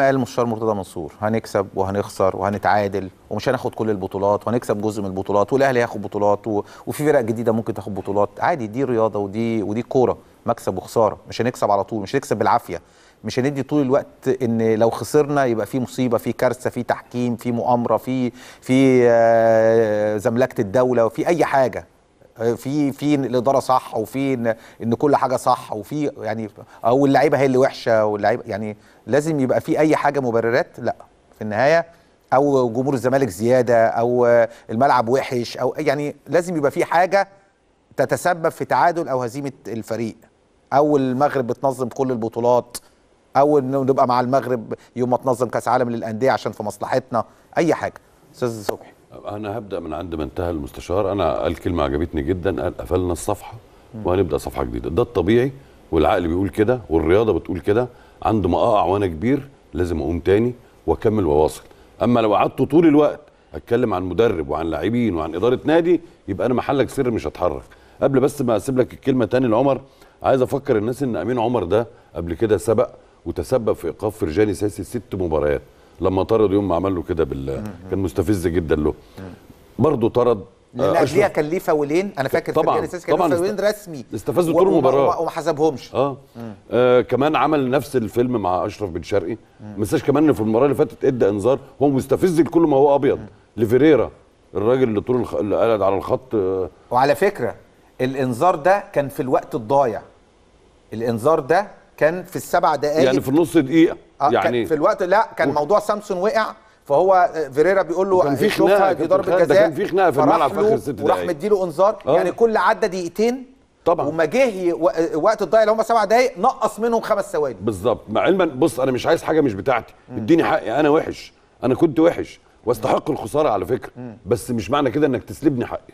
ما قال مستشار مرتضى منصور هنكسب وهنخسر وهنتعادل ومش هناخد كل البطولات وهنكسب جزء من البطولات والاهلي هياخد بطولات و... وفي فرق جديده ممكن تاخد بطولات عادي دي رياضه ودي ودي كوره مكسب وخساره مش هنكسب على طول مش هنكسب بالعافيه مش هندي طول الوقت ان لو خسرنا يبقى في مصيبه في كارثه في تحكيم في مؤامره في في آه، زملكه الدوله وفي اي حاجه في في الاداره صح وفي إن, ان كل حاجه صح وفي يعني او اللعيبه هي اللي وحشه واللعيبه يعني لازم يبقى في اي حاجه مبررات لا في النهايه او جمهور الزمالك زياده او الملعب وحش او يعني لازم يبقى في حاجه تتسبب في تعادل او هزيمه الفريق او المغرب بتنظم كل البطولات او نبقى مع المغرب يوم ما تنظم كاس عالم للانديه عشان في مصلحتنا اي حاجه استاذ صبحي انا هبدا من عند ما انتهى المستشار انا قال كلمه عجبتني جدا قال قفلنا الصفحه وهنبدا صفحه جديده ده الطبيعي والعقل بيقول كده والرياضه بتقول كده عند ما اقع وانا كبير لازم اقوم تاني واكمل واواصل اما لو قعدت طول الوقت اتكلم عن مدرب وعن لاعبين وعن اداره نادي يبقى انا محلك سر مش هتحرك قبل بس ما اسيب لك الكلمه تاني لعمر عايز افكر الناس ان امين عمر ده قبل كده سبق وتسبب في ايقاف فرجاني ساسي ست مباريات لما طرد يوم ما عمل له كده بال كان مستفز جدا له برضه طرد آه، لان ليها كان ليه فاولين انا فاكر طبعا كان كان فاولين رسمي استفزوا طول المباراه وما حسبهمش آه. آه كمان عمل نفس الفيلم مع اشرف بن شرقي ما تنساش كمان في المباراه اللي فاتت ادى انذار هو مستفز لكل ما هو ابيض لفيريرا الراجل اللي طول الخ... اللي قلد على الخط آه. وعلى فكره الانذار ده كان في الوقت الضايع الانذار ده كان في السبع دقائق يعني في النص دقيقه آه، يعني كان في الوقت لا كان و... موضوع سامسون وقع فهو آه، فيريرا بيقول له كان في خناقه في ضربه جزاء كان في خناقه في الملعب في اخر ست دقائق وراح مديله انذار آه. يعني كل عدى دقيقتين طبعا وما جه وقت الضايع اللي هم سبع دقايق نقص منهم خمس ثواني بالظبط مع علما بص انا مش عايز حاجه مش بتاعتي اديني حقي يعني انا وحش انا كنت وحش واستحق الخساره على فكره بس مش معنى كده انك تسلبني حقي